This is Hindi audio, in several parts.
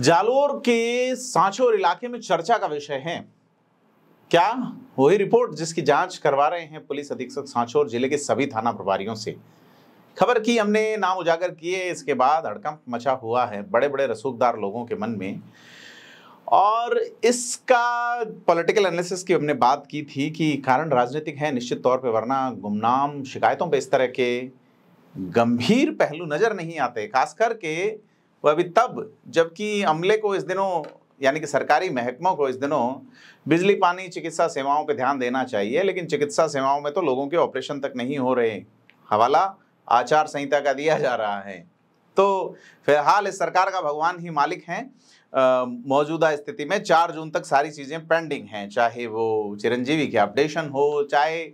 जालोर के सांचोर इलाके में चर्चा का विषय है क्या वही रिपोर्ट जिसकी जांच करवा रहे हैं पुलिस अधीक्षक सांचोर जिले के सभी थाना प्रभारियों से खबर की हमने नाम उजागर किए इसके बाद हड़कंप मचा हुआ है बड़े बड़े रसूखदार लोगों के मन में और इसका पॉलिटिकल एनालिसिस की हमने बात की थी कि कारण राजनीतिक है निश्चित तौर पर वरना गुमनाम शिकायतों पर इस तरह के गंभीर पहलू नज़र नहीं आते खासकर के वो अभी तब जबकि अमले को इस दिनों यानी कि सरकारी महकमों को इस दिनों बिजली पानी चिकित्सा सेवाओं पर ध्यान देना चाहिए लेकिन चिकित्सा सेवाओं में तो लोगों के ऑपरेशन तक नहीं हो रहे हवाला आचार संहिता का दिया जा रहा है तो फिलहाल इस सरकार का भगवान ही मालिक हैं मौजूदा स्थिति में चार जून तक सारी चीज़ें पेंडिंग हैं चाहे वो चिरंजीवी के अपडेशन हो चाहे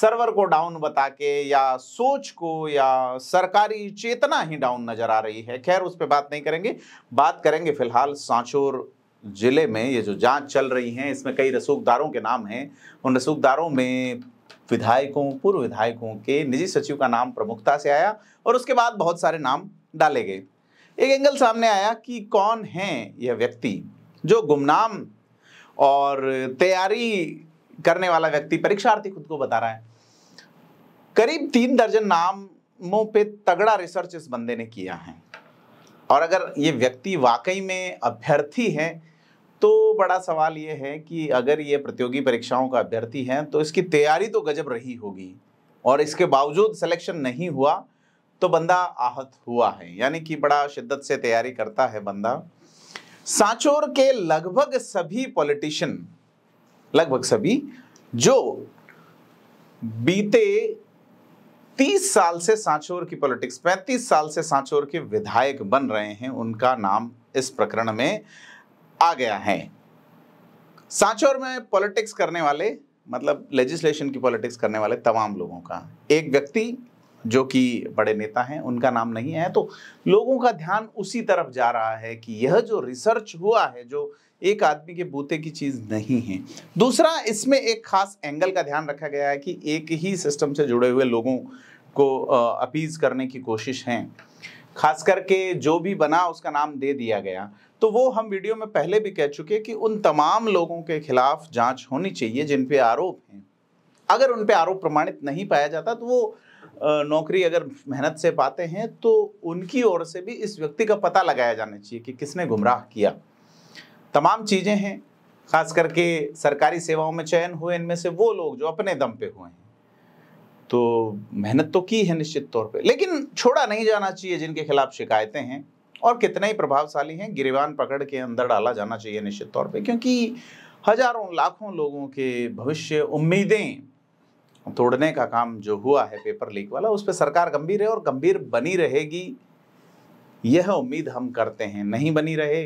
सर्वर को डाउन बता के या सोच को या सरकारी चेतना ही डाउन नजर आ रही है खैर उस पर बात नहीं करेंगे बात करेंगे फिलहाल सांचोर जिले में ये जो जांच चल रही है इसमें कई रसूखदारों के नाम हैं उन रसूखदारों में विधायकों पूर्व विधायकों के निजी सचिव का नाम प्रमुखता से आया और उसके बाद बहुत सारे नाम डाले गए एक एंगल सामने आया कि कौन है यह व्यक्ति जो गुमनाम और तैयारी करने वाला व्यक्ति परीक्षार्थी खुद को बता रहा है करीब तीन दर्जन नामों पे तगड़ा रिसर्च इस बंदे ने किया है और अगर ये व्यक्ति वाकई में अभ्यर्थी है तो बड़ा सवाल ये है कि अगर ये प्रतियोगी परीक्षाओं का अभ्यर्थी है तो इसकी तैयारी तो गजब रही होगी और इसके बावजूद सिलेक्शन नहीं हुआ तो बंदा आहत हुआ है यानी कि बड़ा शिद्दत से तैयारी करता है बंदा सांचोर के लगभग सभी पॉलिटिशियन लगभग सभी जो बीते 30 साल से सांचौर की पॉलिटिक्स 35 साल से सांचौर के विधायक बन रहे हैं उनका नाम इस प्रकरण में आ गया है सांचौर में पॉलिटिक्स करने वाले मतलब लेजिस्लेशन की पॉलिटिक्स करने वाले तमाम लोगों का एक व्यक्ति जो कि बड़े नेता हैं उनका नाम नहीं है तो लोगों का ध्यान उसी तरफ जा रहा है कि यह जो रिसर्च हुआ है जो एक आदमी के बूते की चीज़ नहीं है दूसरा इसमें एक खास एंगल का ध्यान रखा गया है कि एक ही सिस्टम से जुड़े हुए लोगों को अपीज करने की कोशिश है खास करके जो भी बना उसका नाम दे दिया गया तो वो हम वीडियो में पहले भी कह चुके कि उन तमाम लोगों के खिलाफ जांच होनी चाहिए जिन पे आरोप हैं अगर उन पे आरोप प्रमाणित नहीं पाया जाता तो वो नौकरी अगर मेहनत से पाते हैं तो उनकी ओर से भी इस व्यक्ति का पता लगाया जाना चाहिए कि किसने गुमराह किया तमाम चीज़ें हैं खास करके सरकारी सेवाओं में चयन हुए इनमें से वो लोग जो अपने दम पे हुए हैं तो मेहनत तो की है निश्चित तौर पे लेकिन छोड़ा नहीं जाना चाहिए जिनके खिलाफ शिकायतें हैं और कितने ही प्रभावशाली हैं गिरिवान पकड़ के अंदर डाला जाना चाहिए निश्चित तौर पे क्योंकि हजारों लाखों लोगों के भविष्य उम्मीदें तोड़ने का काम जो हुआ है पेपर लीक वाला उस पर सरकार गंभीर है और गंभीर बनी रहेगी यह उम्मीद हम करते हैं नहीं बनी रहे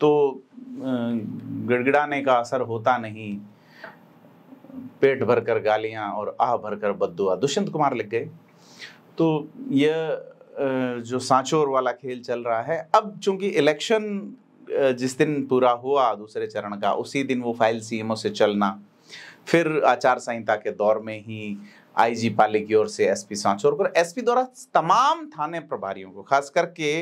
तो गड़गड़ाने का असर होता नहीं पेट भरकर गालियां और आह भरकर बदुआ दुष्यंत कुमार लिख गए तो यह जो सांचोर वाला खेल चल रहा है अब चूंकि इलेक्शन जिस दिन पूरा हुआ दूसरे चरण का उसी दिन वो फाइल सीएमओ से चलना फिर आचार संहिता के दौर में ही आईजी पाले की ओर से एसपी सांचोरकर एसपी द्वारा तमाम थाने प्रभारियों को खास करके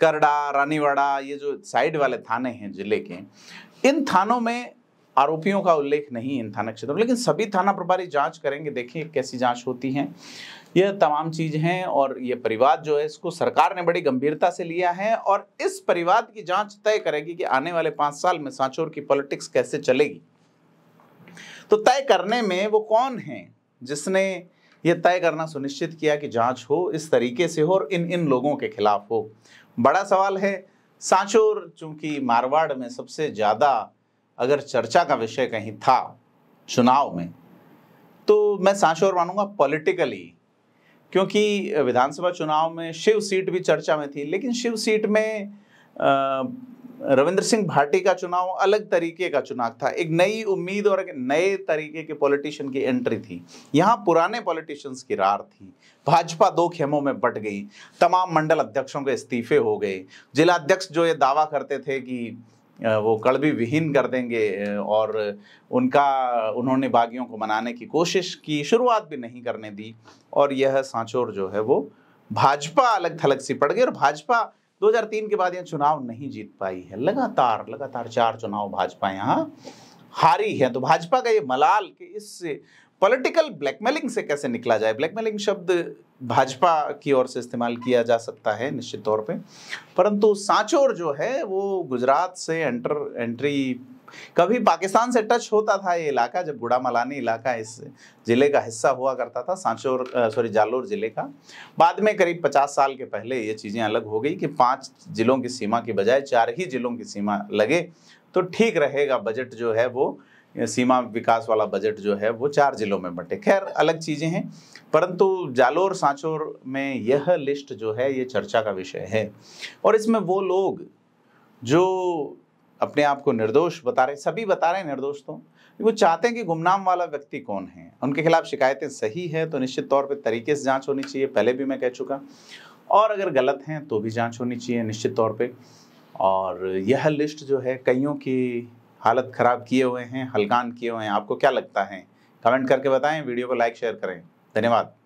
करडा रानीवाड़ा ये जो साइड वाले थाने हैं जिले के इन थानों में आरोपियों का उल्लेख नहीं इन थाना क्षेत्रों में लेकिन सभी थाना प्रभारी जांच करेंगे देखिए कैसी जांच होती है यह तमाम चीज हैं और ये परिवाद जो है इसको सरकार ने बड़ी गंभीरता से लिया है और इस परिवाद की जांच तय करेगी कि आने वाले पांच साल में सांचौर की पॉलिटिक्स कैसे चलेगी तो तय करने में वो कौन है जिसने ये तय करना सुनिश्चित किया कि जांच हो इस तरीके से हो और इन इन लोगों के खिलाफ हो बड़ा सवाल है सांचोर चूंकि मारवाड़ में सबसे ज़्यादा अगर चर्चा का विषय कहीं था चुनाव में तो मैं सांचोर मानूंगा पॉलिटिकली क्योंकि विधानसभा चुनाव में शिव सीट भी चर्चा में थी लेकिन शिव सीट में रविंद्र सिंह भाटी का चुनाव अलग तरीके का चुनाव था एक नई उम्मीद और एक नए तरीके के पॉलिटिशियन की एंट्री थी यहाँ पुराने पॉलिटिशियंस की रार थी भाजपा दो खेमों में बट गई तमाम मंडल अध्यक्षों के इस्तीफे हो गए जिला अध्यक्ष जो ये दावा करते थे कि वो कड़बी विहीन कर देंगे और उनका उन्होंने बागियों को मनाने की कोशिश की शुरुआत भी नहीं करने दी और यह सांचोर जो है वो भाजपा अलग थलग सी पड़ गई और भाजपा 2003 के बाद यह चुनाव नहीं जीत पाई है लगातार लगातार चार चुनाव भाजपा यहाँ हारी है तो भाजपा का ये मलाल कि इस पॉलिटिकल ब्लैकमेलिंग से कैसे निकला जाए ब्लैकमेलिंग शब्द भाजपा की ओर से इस्तेमाल किया जा सकता है निश्चित तौर पे परंतु सांचोर जो है वो गुजरात से एंटर एंट्री कभी पाकिस्तान से टच होता था ये इलाका जब गुड़ा मलानी इलाका इस ज़िले का हिस्सा हुआ करता था सांचोर सॉरी जालोर ज़िले का बाद में करीब पचास साल के पहले ये चीज़ें अलग हो गई कि पाँच ज़िलों की सीमा के बजाय चार ही ज़िलों की सीमा लगे तो ठीक रहेगा बजट जो है वो सीमा विकास वाला बजट जो है वो चार जिलों में बटे खैर अलग चीज़ें हैं परंतु जालोर सांचोर में यह लिस्ट जो है ये चर्चा का विषय है और इसमें वो लोग जो अपने आप को निर्दोष बता रहे सभी बता रहे हैं निर्दोष तो वो चाहते हैं कि गुमनाम वाला व्यक्ति कौन है उनके खिलाफ शिकायतें सही है तो निश्चित तौर पर तरीके से जाँच होनी चाहिए पहले भी मैं कह चुका और अगर गलत हैं तो भी जाँच होनी चाहिए निश्चित तौर पर और यह लिस्ट जो है कईयों की हालत ख़राब किए हुए हैं हलकान किए हुए हैं आपको क्या लगता है कमेंट करके बताएं वीडियो को लाइक शेयर करें धन्यवाद